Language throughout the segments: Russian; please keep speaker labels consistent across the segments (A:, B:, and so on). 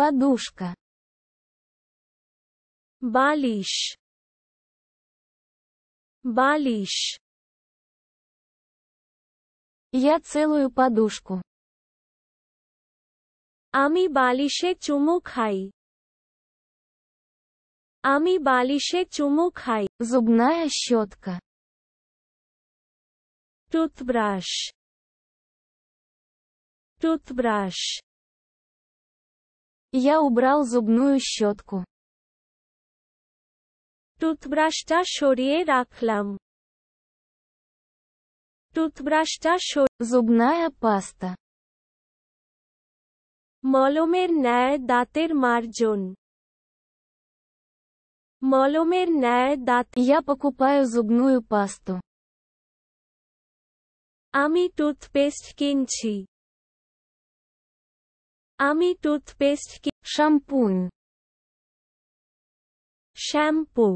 A: подушка балиш балиш я целую подушку Ами বালিশে চুমু хай. Ами বালিশে চুমু хай. зубная щетка toothbrush toothbrush я убрал зубную щетку. টুথব্রাশটা সরিয়ে রাখলাম টুথব্রাশটা зубная паста মলমের ন্যায় দাঁতের মার্জন মলমের ন্যায় দাঁত Я покупаю зубную пасту আমি টুথপেস্ট কিনছি আমি টুথপেস্ট কি শ্যাম্পুন শ্যাম্পু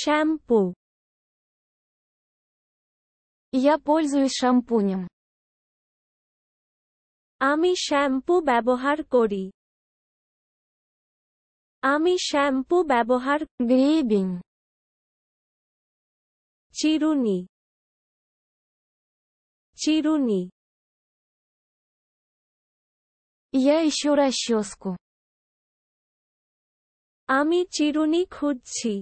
A: শ্যাম্পু ইয়া пользуюсь শ্যাম্পুন আমি শ্যাম্পু ব্যবহার করি আমি শ্যাম্পু ব্যবহার গ্রেবিং চিরুনি চিরুনি Я ищу расческу. আমি চিরুনি খুঁজছি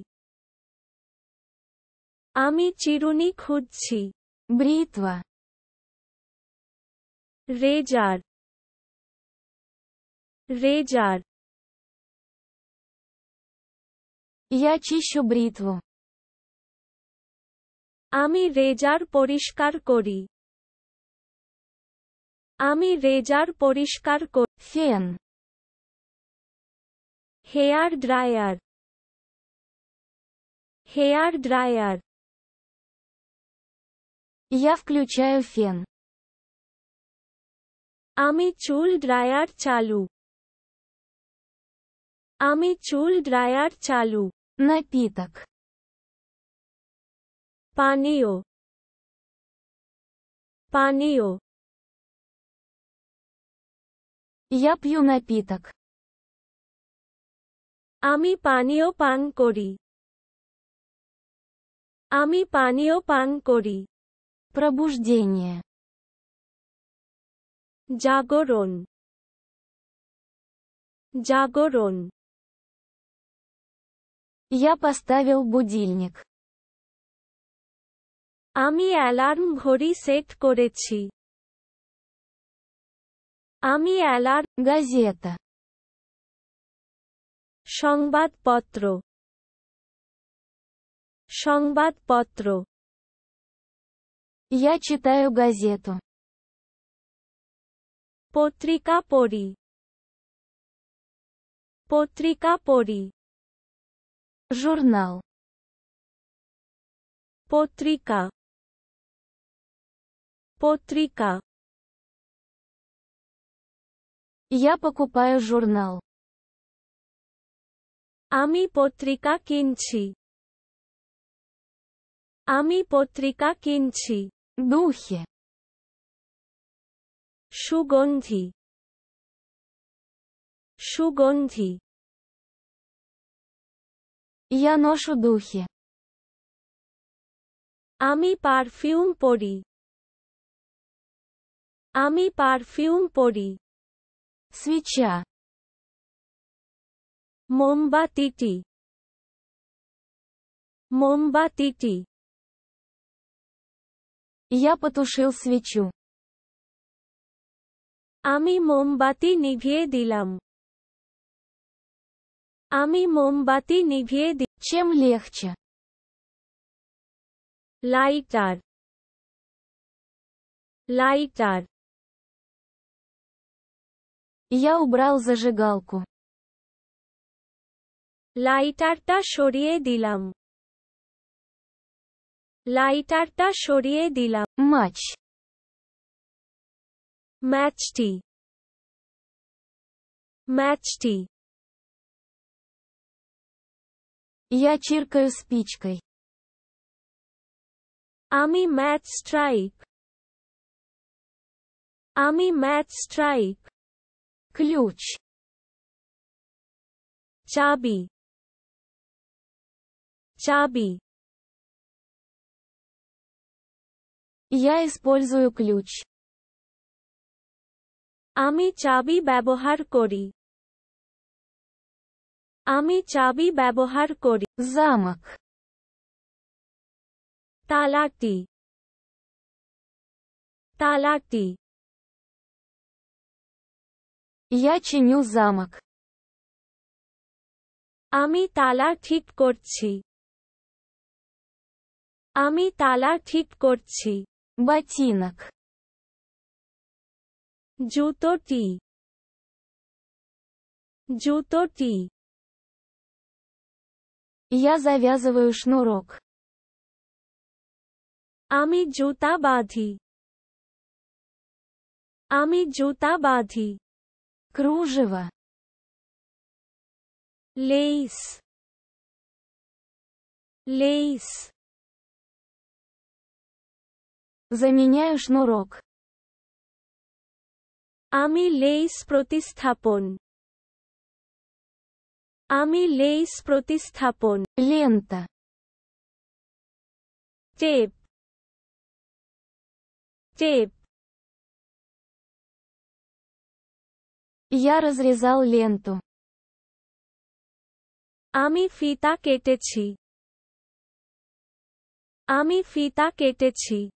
A: আমি চিরুনি খুঁজছি ব্রিতওয়া রেজার রেজার Я чищу бритву. আমি রেজার পরিষ্কার করি আমি রেজার পরিষ্কার কর fan hair dryer hair dryer Я включаю фен. আমি চুল ড্রায়ার চালু আমি চুল ড্রায়ার চালু напиток পানীয় পানীয় Я пью напиток. Ами панио пан кори. Ами панио пан кори. Пробуждение. Джагорон. Джагорон. Я поставил будильник. Ами аларм гори сет коречи. আমিয়ালার গাজেতা সংবাদপত্র সংবাদপত্র Я читаю газету. পত্রিকা পড়ি পত্রিকা পড়ি журнал পত্রিকা পত্রিকা я покупаю журнал. আমি পত্রিকা কিনছি আমি পত্রিকা কিনছি духе সুগন্ধি সুগন্ধি Я ношу духи. আমি পারফিউম পরি আমি পারফিউম পরি свеча Момбатити Момбатити Я потушил свечу. Ами момбати нигве дилам. Ами момбати нигве дилам. Чем легче? Лайтар. Лайтар. Я убрал зажигалку. লাইটারটা সরিয়ে দিলাম লাইটারটা সরিয়ে দিলাম মাছ ম্যাচটি ম্যাচটি Я чиркаю спичкой. আমি ম্যাচ স্ট্রাইক আমি ম্যাচ স্ট্রাইক ключ чаби чаби Я использую ключ. ами чаби бабохар кори ами чаби бабохар кори замок талати талати Я чиню замок. আমি তালা ঠিক করছি আমি তালা ঠিক করছি ботинок জুতোটি জুতোটি Я завязываю шнурок. আমি জুতা বাঁধি আমি জুতা বাঁধি кружево лейс лейс заменяю шнурок আমি লেইস প্রতিস্থাপন আমি লেইস প্রতিস্থাপন лента тейп, тейп. Я разрезал ленту. Ами фита кетечи. Ами фита кетечи.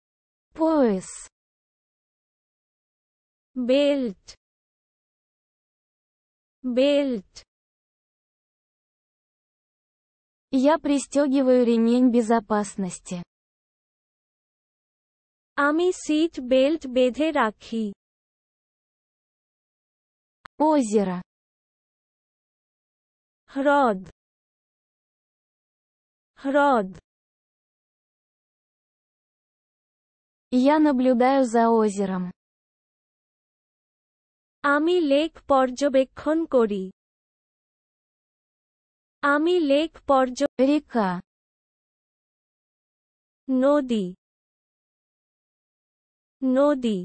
A: Пояс. Belt. Belt. Я пристегиваю ремень безопасности. Ами সিট বেল্ট বেঁধে ракхи. Озеро. Хрод. Хрод. Я наблюдаю за озером. Ами লেক পর্যবেক্ষণ করি Ами লেক পর্য река, ноди, ноди.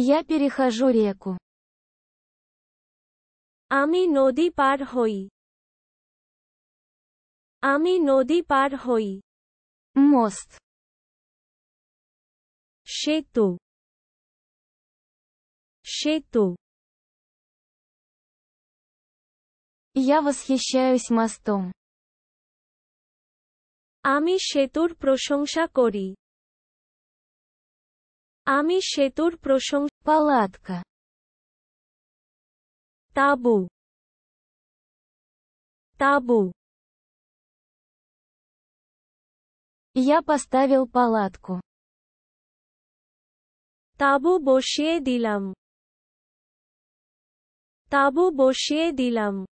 A: Я перехожу реку. আমি নদী পার হই আমি নদী পার হই মোস্ত সেতু সেতু Я восхищаюсь мостом. আমি সেতুর প্রশংসা করি আমি সেতুর প্রশংসা палатка табу табу Я поставил палатку. Табу бошие дилам. Табу бошие дилам.